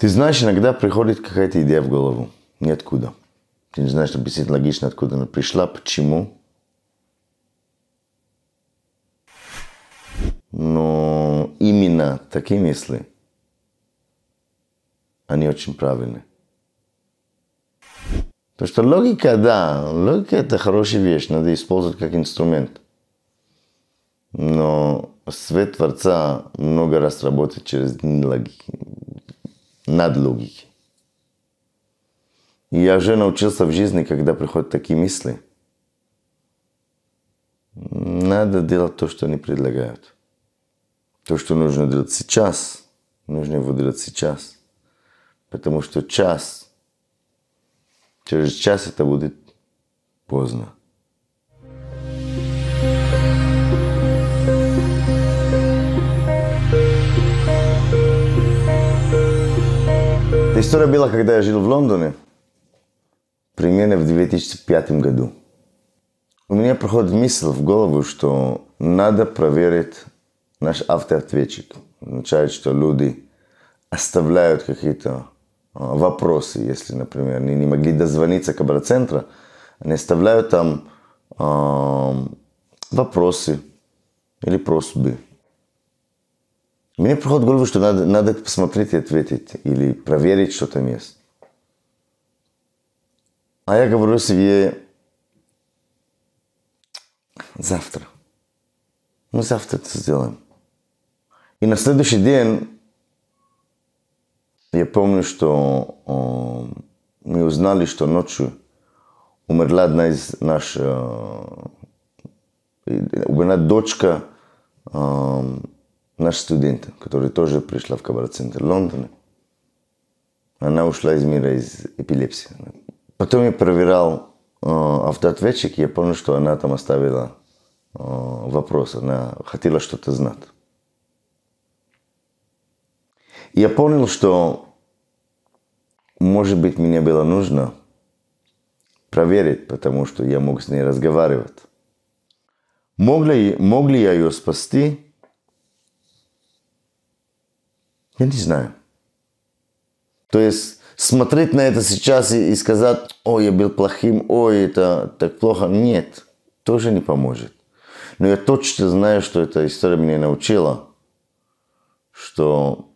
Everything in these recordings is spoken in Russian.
Ты знаешь, иногда приходит какая-то идея в голову. Ниоткуда. Ты не знаешь объяснить логично, откуда она пришла, почему. Но именно такие мысли, они очень правильные. Потому что логика, да, логика это хорошая вещь, надо использовать как инструмент. Но свет Творца много раз работает через дни логики над логикой. И я уже научился в жизни, когда приходят такие мысли, надо делать то, что они предлагают. То, что нужно делать сейчас, нужно его делать сейчас. Потому что час, через час это будет поздно. История была, когда я жил в Лондоне, примерно в 2005 году. У меня проходит мысль в голову, что надо проверить наш автоответчик. Означает, что люди оставляют какие-то а, вопросы, если, например, они не могли дозвониться к оброцентру, они оставляют там э, вопросы или просьбы. Мне приходит в голову, что надо, надо посмотреть и ответить, или проверить, что там есть. А я говорю себе завтра. Мы завтра это сделаем. И на следующий день я помню, что о, э, мы узнали, что ночью умерла одна из наших, э, умерла дочка э, наш студент, который тоже пришла в Кабар-центр Лондона. Она ушла из мира из эпилепсии. Потом я проверял э, автоответчик, я понял, что она там оставила э, вопрос. Она хотела что-то знать. Я понял, что, может быть, мне было нужно проверить, потому что я мог с ней разговаривать. Мог ли, мог ли я ее спасти? Я не знаю. То есть смотреть на это сейчас и, и сказать, ой, я был плохим, ой, это так плохо, нет, тоже не поможет. Но я точно знаю, что эта история меня научила, что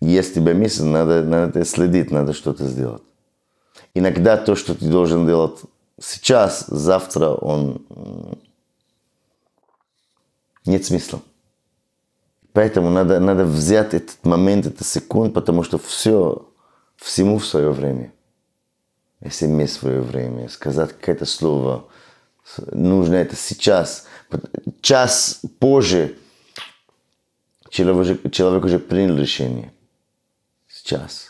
есть тебя месяц, надо, надо следить, надо что-то сделать. Иногда то, что ты должен делать сейчас, завтра, он нет смысла. Поэтому надо, надо взять этот момент, этот секунд, потому что все, всему в свое время. Если иметь свое время, сказать какое-то слово, нужно это сейчас. Час позже человек, уже человек уже принял решение. Сейчас.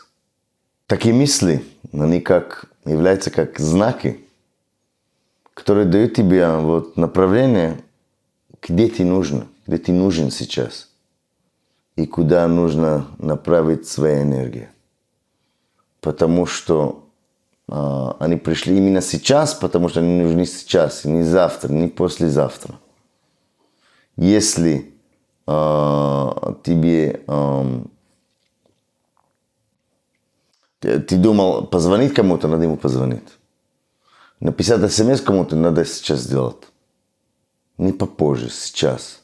Такие мысли, они как являются как знаки, которые дают тебе а, вот направление, где ты нужен, где ты нужен сейчас – и куда нужно направить свою энергию. Потому что а, они пришли именно сейчас, потому что они нужны сейчас, не завтра, не послезавтра. Если а, тебе а, ты, ты думал позвонить кому-то, надо ему позвонить. Написать смс кому-то надо сейчас сделать. Не попозже, сейчас.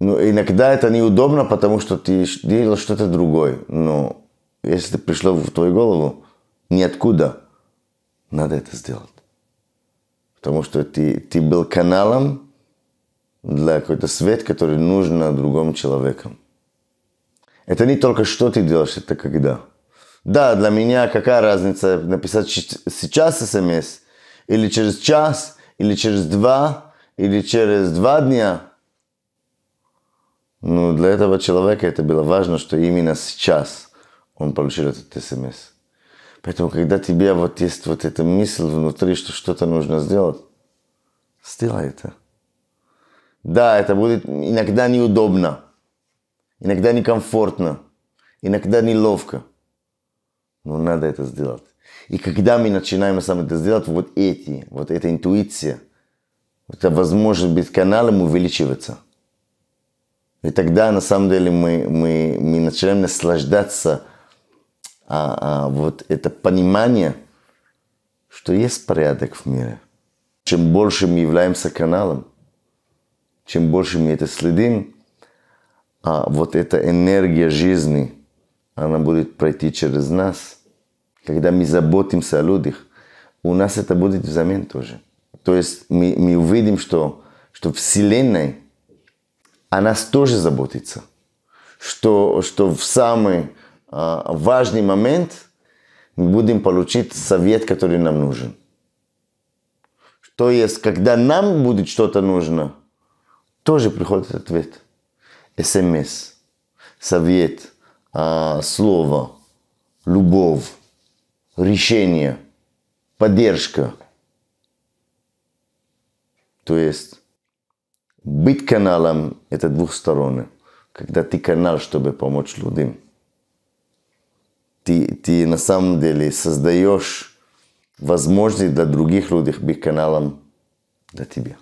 Ну, иногда это неудобно, потому что ты делал что-то другое. Но если это пришло в твою голову, ниоткуда надо это сделать. Потому что ты, ты был каналом для какой-то свет, который нужен другому человеку. Это не только что ты делаешь, это когда. Да, для меня какая разница написать сейчас смс, или через час, или через два, или через два дня – но для этого человека это было важно, что именно сейчас он получил этот смс. Эм Поэтому, когда тебе вот есть вот эта мысль внутри, что что-то нужно сделать, сделай это. Да, это будет иногда неудобно, иногда некомфортно, иногда неловко, но надо это сделать. И когда мы начинаем сам это сделать, вот эти, вот эта интуиция, это возможно быть каналом увеличивается. И тогда, на самом деле, мы, мы, мы начинаем наслаждаться а, а, вот это понимание, что есть порядок в мире. Чем больше мы являемся каналом, чем больше мы это следим, а вот эта энергия жизни, она будет пройти через нас. Когда мы заботимся о людях, у нас это будет взамен тоже. То есть мы, мы увидим, что, что Вселенной – о нас тоже заботится. Что, что в самый э, важный момент мы будем получить совет, который нам нужен. То есть, когда нам будет что-то нужно, тоже приходит ответ. СМС, совет, э, слово, любовь, решение, поддержка. То есть быть каналом – это двухсторонне. Когда ты канал, чтобы помочь людям, ты, ты на самом деле создаешь возможность для других людей быть каналом для тебя.